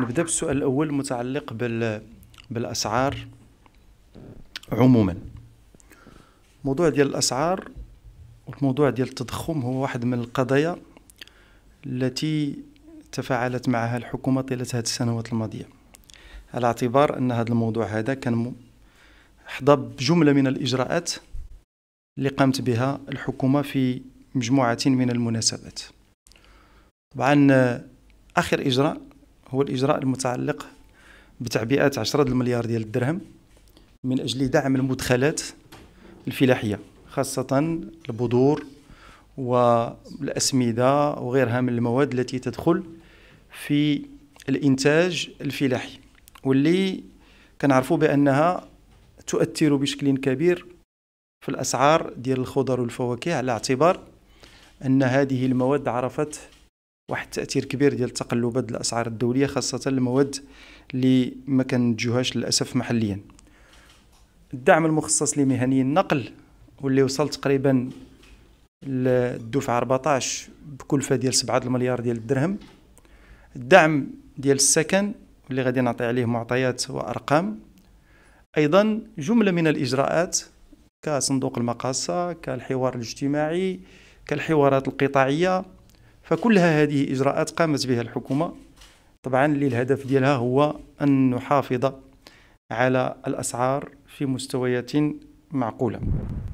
نبدا بالسؤال الاول المتعلق بال بالاسعار عموما موضوع ديال الاسعار والموضوع ديال التضخم هو واحد من القضايا التي تفاعلت معها الحكومة طيلة هذه السنوات الماضية على اعتبار أن هذا الموضوع هذا كان حظى بجملة من الإجراءات اللي قامت بها الحكومة في مجموعة من المناسبات طبعا آخر إجراء هو الإجراء المتعلق بتعبئة 10 المليار ديال الدرهم من أجل دعم المدخلات الفلاحية خاصة البذور والأسمدة وغيرها من المواد التي تدخل في الإنتاج الفلاحي واللي كنعرفوا بأنها تؤثر بشكل كبير في الأسعار ديال الخضر والفواكه على اعتبار أن هذه المواد عرفت واحد التاثير كبير ديال تقلبات الاسعار الدوليه خاصه المواد اللي ما كنتجوهاش للاسف محليا الدعم المخصص لمهني النقل واللي وصل تقريبا للدفعة 14 بكلفه ديال 7 المليار ديال الدرهم الدعم ديال السكن اللي غادي نعطي عليه معطيات وارقام ايضا جمله من الاجراءات كصندوق المقاصه كالحوار الاجتماعي كالحوارات القطاعيه فكلها هذه إجراءات قامت بها الحكومة طبعا اللي الهدف ديالها هو أن نحافظ على الأسعار في مستويات معقولة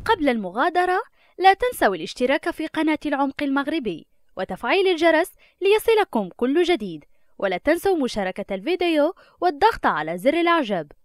قبل المغادرة لا تنسوا الاشتراك في قناة العمق المغربي وتفعيل الجرس ليصلكم كل جديد ولا تنسوا مشاركة الفيديو والضغط على زر الإعجاب